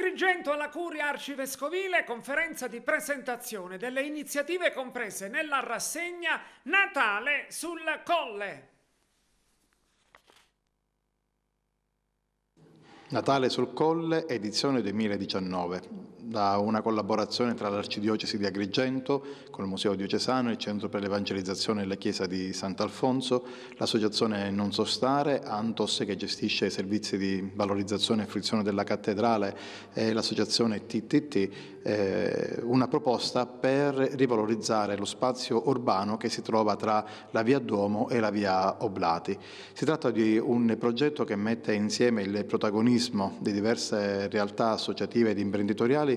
Agrigento alla Curia Arcivescovile, conferenza di presentazione delle iniziative comprese nella rassegna Natale sul Colle. Natale sul Colle, edizione 2019 da una collaborazione tra l'Arcidiocesi di Agrigento, con il Museo Diocesano, il Centro per l'Evangelizzazione della Chiesa di Sant'Alfonso, l'associazione Non Sostare, Antos che gestisce i servizi di valorizzazione e fruizione della cattedrale e l'associazione TTT, eh, una proposta per rivalorizzare lo spazio urbano che si trova tra la via Duomo e la via Oblati. Si tratta di un progetto che mette insieme il protagonismo di diverse realtà associative ed imprenditoriali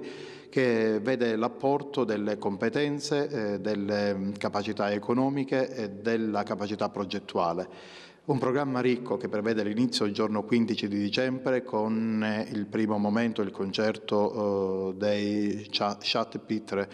che vede l'apporto delle competenze, eh, delle mm, capacità economiche e della capacità progettuale. Un programma ricco che prevede l'inizio il giorno 15 di dicembre con eh, il primo momento, il concerto eh, dei Chat Pitre,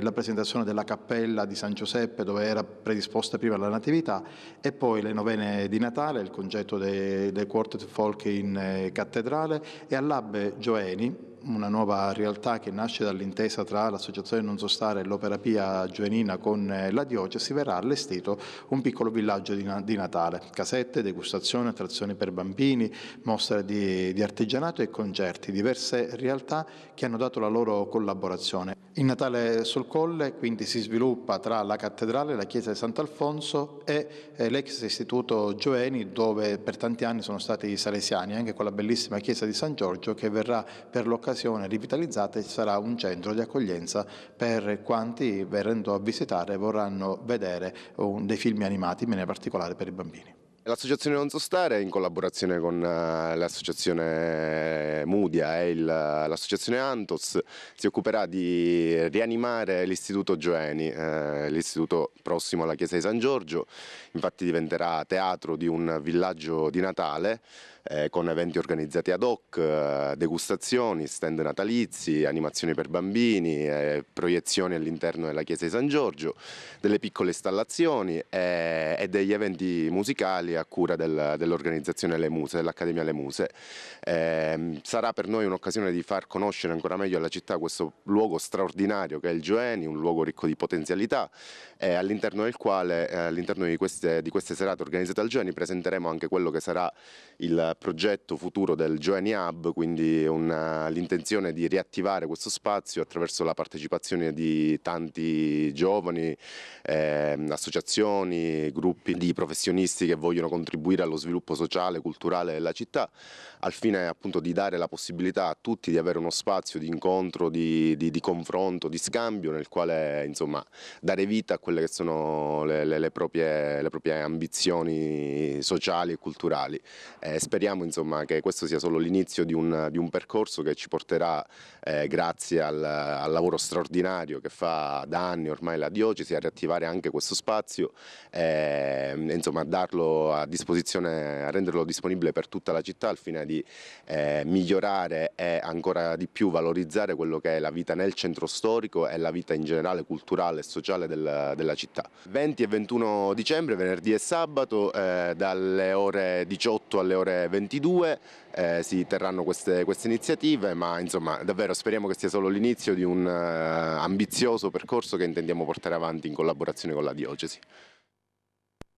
la presentazione della cappella di San Giuseppe dove era predisposta prima la Natività e poi le novene di Natale, il concerto dei, Quartet Folk in cattedrale e all'Abbe Gioeni, una nuova realtà che nasce dall'intesa tra l'Associazione Non Sostare e l'Opera Pia Gioenina con eh, la Diocesi, verrà allestito un piccolo villaggio di, di Natale, casette, degustazione, attrazioni per bambini, mostre di, di artigianato e concerti, diverse realtà che hanno dato la loro collaborazione. Il Natale sul Colle quindi si sviluppa tra la cattedrale, la chiesa di Sant'Alfonso e eh, l'ex istituto Gioeni dove per tanti anni sono stati i salesiani, anche con la bellissima chiesa di San Giorgio che verrà per l'occasione occasione rivitalizzata ci sarà un centro di accoglienza per quanti venendo a visitare vorranno vedere dei film animati, in particolare per i bambini. L'associazione Non So Stare in collaborazione con eh, l'associazione Mudia e l'associazione Antos si occuperà di rianimare l'istituto Gioeni, eh, l'istituto prossimo alla chiesa di San Giorgio, infatti diventerà teatro di un villaggio di Natale eh, con eventi organizzati ad hoc, eh, degustazioni, stand natalizi, animazioni per bambini, eh, proiezioni all'interno della chiesa di San Giorgio, delle piccole installazioni e degli eventi musicali a cura del, dell'organizzazione Le Muse, dell'Accademia Le Muse. Eh, sarà per noi un'occasione di far conoscere ancora meglio alla città questo luogo straordinario che è il Gioeni, un luogo ricco di potenzialità eh, all'interno del quale, eh, all'interno di, di queste, serate organizzate al Gioeni presenteremo anche quello che sarà il progetto futuro del Gioeni Hub, quindi l'intenzione di riattivare questo spazio attraverso la partecipazione di tanti giovani, ehm, associazioni, gruppi di professionisti che vogliono vogliono contribuire allo sviluppo sociale e culturale della città al fine appunto di dare la possibilità a tutti di avere uno spazio di incontro, di, di, di confronto, di scambio nel quale insomma dare vita a quelle che sono le, le, le, proprie, le proprie, ambizioni sociali e culturali. Eh, speriamo insomma che questo sia solo l'inizio di, di un, percorso che ci porterà eh, grazie al, al lavoro straordinario che fa da anni ormai la diocesi a riattivare anche questo spazio e eh, insomma darlo a disposizione, a renderlo disponibile per tutta la città al fine di eh, migliorare e ancora di più valorizzare quello che è la vita nel centro storico e la vita in generale culturale e sociale del, della città. 20 e 21 dicembre, venerdì e sabato, eh, dalle ore 18 alle ore 22 eh, si terranno queste, queste, iniziative, ma insomma davvero speriamo che sia solo l'inizio di un eh, ambizioso percorso che intendiamo portare avanti in collaborazione con la diocesi.